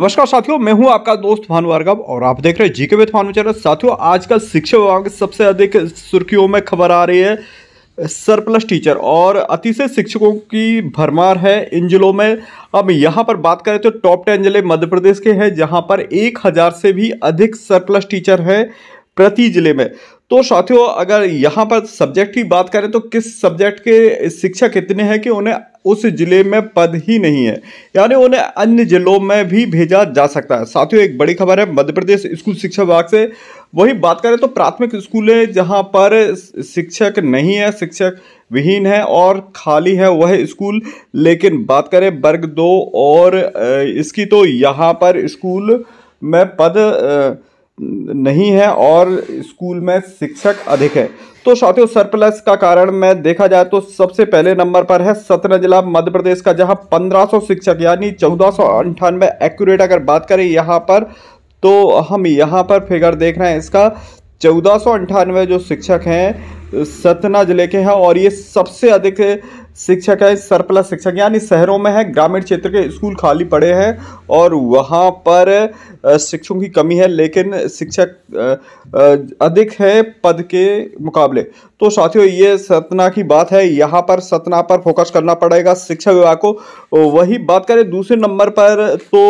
नमस्कार साथियों मैं हूं आपका दोस्त भानु अर्गव और आप देख रहे हैं जीके विथ भानु चैनल साथियों आजकल शिक्षा विभाग की सबसे अधिक सुर्खियों में खबर आ रही है सरप्लस टीचर और अतिशय शिक्षकों की भरमार है इन जिलों में अब यहाँ पर बात करें तो टॉप टेन जिले मध्य प्रदेश के हैं जहाँ पर एक हज़ार से भी अधिक सरप्लस टीचर हैं प्रति जिले में तो साथियों अगर यहाँ पर सब्जेक्ट की बात करें तो किस सब्जेक्ट के शिक्षक इतने हैं कि उन्हें उस जिले में पद ही नहीं है यानी उन्हें अन्य जिलों में भी भेजा जा सकता है साथियों एक बड़ी खबर है मध्य प्रदेश स्कूल शिक्षा विभाग से वही बात करें तो प्राथमिक है जहां पर शिक्षक नहीं है शिक्षक विहीन है और खाली है वह स्कूल लेकिन बात करें वर्ग दो और इसकी तो यहाँ पर स्कूल में पद नहीं है और स्कूल में शिक्षक अधिक है तो साथियों सरप्लस का कारण में देखा जाए तो सबसे पहले नंबर पर है सतना जिला मध्य प्रदेश का जहां 1500 शिक्षक यानी चौदह सौ अंठानवे एक्यूरेट अगर बात करें यहां पर तो हम यहां पर फिगर देख रहे हैं इसका चौदह सौ अंठानवे जो शिक्षक हैं सतना जिले के हैं और ये सबसे अधिक शिक्षक है सरप्लस शिक्षक यानी शहरों में है ग्रामीण क्षेत्र के स्कूल खाली पड़े हैं और वहाँ पर शिक्षकों की कमी है लेकिन शिक्षक अधिक है पद के मुकाबले तो साथियों ये सतना की बात है यहाँ पर सतना पर फोकस करना पड़ेगा शिक्षा विभाग को वही बात करें दूसरे नंबर पर तो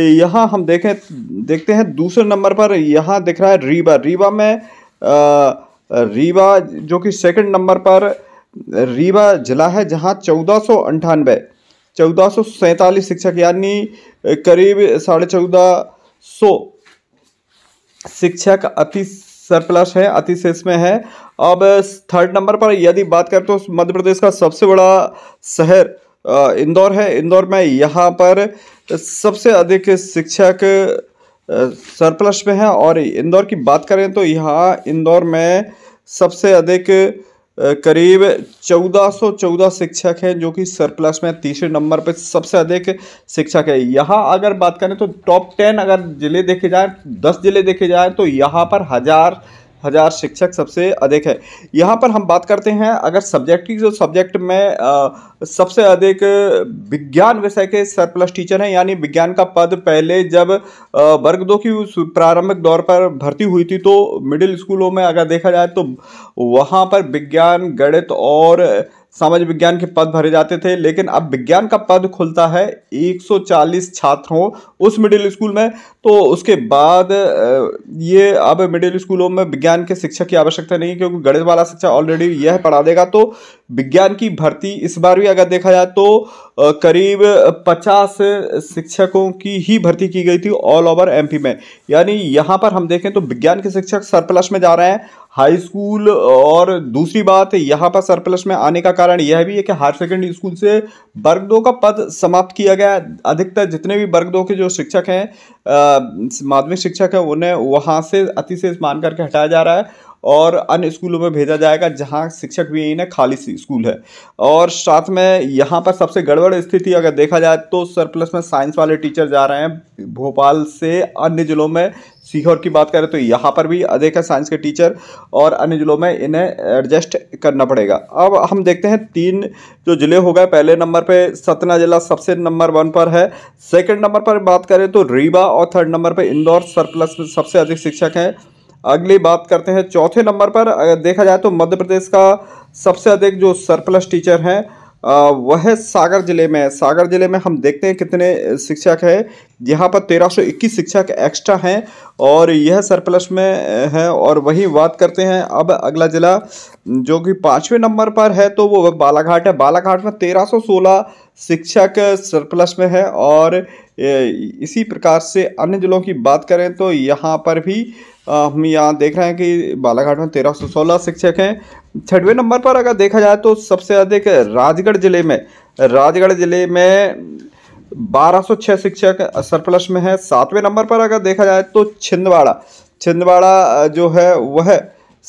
यहाँ हम देखें देखते हैं दूसरे नंबर पर यहाँ दिख रहा है रीवा रीवा में आ, रीवा जो कि सेकंड नंबर पर रीवा जिला है जहां चौदह सौ अंठानवे चौदह सौ सैंतालीस शिक्षक यानी करीब साढ़े चौदह सौ शिक्षक अति सरप्लस है अति शेष में है अब थर्ड नंबर पर यदि बात करें तो मध्य प्रदेश का सबसे बड़ा शहर इंदौर है इंदौर में यहाँ पर सबसे अधिक शिक्षक सरप्लस में है और इंदौर की बात करें तो यहाँ इंदौर में सबसे अधिक करीब 1414 शिक्षक हैं जो कि सरप्लस में तीसरे नंबर पर सबसे अधिक शिक्षक है यहाँ अगर बात करें तो टॉप टेन अगर ज़िले देखे जाए दस ज़िले देखे जाए तो यहाँ पर हज़ार हज़ार शिक्षक सबसे अधिक है यहाँ पर हम बात करते हैं अगर सब्जेक्ट की जो सब्जेक्ट में आ, सबसे अधिक विज्ञान विषय के सरप्लस टीचर हैं यानी विज्ञान का पद पहले जब वर्ग दो की प्रारंभिक दौर पर भर्ती हुई थी तो मिडिल स्कूलों में अगर देखा जाए तो वहाँ पर विज्ञान गणित और सामाजिक विज्ञान के पद भरे जाते थे लेकिन अब विज्ञान का पद खुलता है 140 छात्रों उस मिडिल स्कूल में तो उसके बाद ये अब मिडिल स्कूलों में विज्ञान के शिक्षक की आवश्यकता नहीं है क्योंकि गणित वाला शिक्षा ऑलरेडी यह पढ़ा देगा तो विज्ञान की भर्ती इस बार भी अगर देखा जाए तो करीब 50 शिक्षकों की ही भर्ती की गई थी ऑल ओवर एमपी में यानी यहाँ पर हम देखें तो विज्ञान के शिक्षक सरप्लस में जा रहे हैं हाई स्कूल और दूसरी बात यहाँ पर सरप्लस में आने का कारण यह भी है कि हायर सेकेंडरी स्कूल से वर्ग दो का पद समाप्त किया गया अधिकतर जितने भी वर्ग दो के जो शिक्षक हैं माध्यमिक शिक्षक हैं उन्हें वहाँ से अतिशेष मान करके हटाया जा रहा है और अन्य स्कूलों में भेजा जाएगा जहाँ शिक्षक भी इन्हें खाली स्कूल है और साथ में यहाँ पर सबसे गड़बड़ स्थिति अगर देखा जाए तो सरप्लस में साइंस वाले टीचर जा रहे हैं भोपाल से अन्य ज़िलों में सीहोर की बात करें तो यहाँ पर भी अधिक है साइंस के टीचर और अन्य ज़िलों में इन्हें एडजस्ट करना पड़ेगा अब हम देखते हैं तीन जो ज़िले हो गए पहले नंबर पे सतना ज़िला सबसे नंबर वन पर है सेकंड नंबर पर बात करें तो रीवा और थर्ड नंबर पर इंदौर सरप्लस में सबसे अधिक शिक्षक हैं अगली बात करते हैं चौथे नंबर पर अगर देखा जाए तो मध्य प्रदेश का सबसे अधिक जो सरप्लस टीचर हैं वह सागर जिले में सागर जिले में हम देखते हैं कितने शिक्षक हैं यहाँ पर 1321 शिक्षक एक्स्ट्रा हैं और यह सरप्लस में है और वही बात करते हैं अब अगला जिला जो कि पाँचवें नंबर पर है तो वो बालाघाट है बालाघाट में 1316 शिक्षक सरप्लस में है और इसी प्रकार से अन्य जिलों की बात करें तो यहाँ पर भी हम यहाँ देख रहे हैं कि बालाघाट में तेरह सौ सोलह शिक्षक हैं छठवें नंबर पर अगर देखा जाए तो सबसे अधिक राजगढ़ जिले में राजगढ़ जिले में 1206 शिक्षक सरप्लस में है सातवें नंबर पर अगर देखा जाए तो छिंदवाड़ा छिंदवाड़ा जो है वह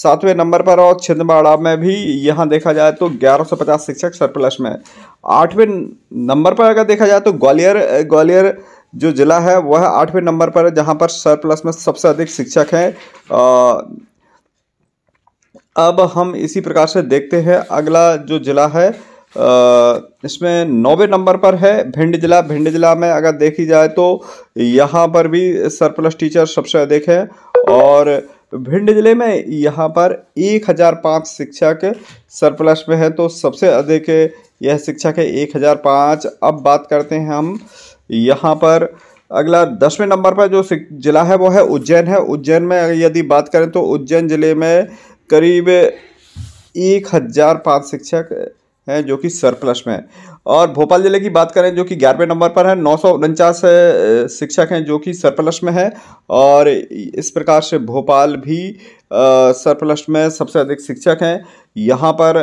सातवें नंबर पर और छिंदवाड़ा में भी यहाँ देखा जाए तो 1150 शिक्षक सरप्लस में है आठवें नंबर पर अगर देखा जाए तो ग्वालियर ग्वालियर जो जिला है वह आठवें नंबर पर है जहाँ पर सरप्लस में सबसे अधिक शिक्षक हैं अब हम इसी प्रकार से देखते हैं अगला जो जिला है आ, इसमें नौवे नंबर पर है भिंड जिला भिंड जिला में अगर देखी जाए तो यहाँ पर भी सरप्लस टीचर सबसे अधिक है और भिंड जिले में यहाँ पर एक हज़ार पाँच शिक्षक सरप्लस में है तो सबसे अधिक यह शिक्षक है एक हज़ार पाँच अब बात करते हैं हम यहाँ पर अगला दसवें नंबर पर जो जिला है वो है उज्जैन है उज्जैन में यदि बात करें तो उज्जैन ज़िले में करीब एक हज़ार पाँच शिक्षक हैं जो कि सरप्लस में और भोपाल ज़िले की बात करें जो कि ग्यारहवें नंबर पर है नौ सौ उनचास शिक्षक हैं जो कि सरप्लस में है और इस प्रकार से भोपाल भी सरप्लस में सबसे अधिक शिक्षक हैं यहाँ पर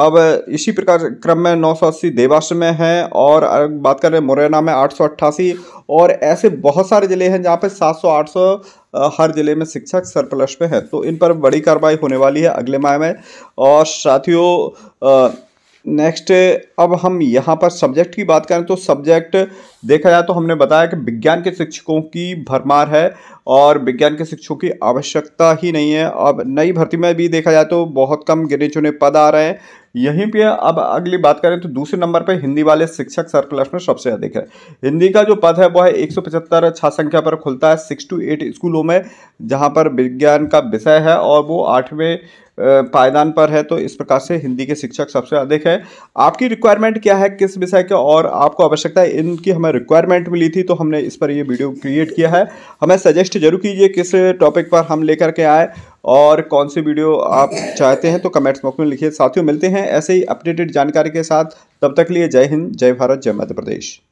अब इसी प्रकार क्रम में नौ सौ अस्सी देवास में है और बात कर रहे हैं मुरैना में आठ सौ अट्ठासी और ऐसे बहुत सारे ज़िले हैं जहाँ पे सात सौ आठ सौ हर ज़िले में शिक्षक सरप्लस पे है तो इन पर बड़ी कार्रवाई होने वाली है अगले माह में और साथियों नेक्स्ट अब हम यहाँ पर सब्जेक्ट की बात करें तो सब्जेक्ट देखा जाए तो हमने बताया कि विज्ञान के शिक्षकों की भरमार है और विज्ञान के शिक्षकों की आवश्यकता ही नहीं है अब नई भर्ती में भी देखा जाए तो बहुत कम गिने चुने पद आ रहे हैं यहीं पे अब अगली बात करें तो दूसरे नंबर पे हिंदी वाले शिक्षक सर्कुलर्स में सबसे अधिक है हिंदी का जो पद है वो है एक सौ पचहत्तर छात्र संख्या पर खुलता है सिक्स टू एट स्कूलों में जहाँ पर विज्ञान का विषय है और वो आठवें पायदान पर है तो इस प्रकार से हिंदी के शिक्षक सबसे अधिक है आपकी रिक्वायरमेंट क्या है किस विषय के और आपको आवश्यकता है इनकी हमें रिक्वायरमेंट मिली थी तो हमने इस पर ये वीडियो क्रिएट किया है हमें सजेस्ट जरूर कीजिए किस टॉपिक पर हम लेकर के आए और कौन सी वीडियो आप चाहते हैं तो कमेंट्स बॉक्स में लिखिए साथियों मिलते हैं ऐसे ही अपडेटेड जानकारी के साथ तब तक लिए जय हिंद जय भारत जय मध्य प्रदेश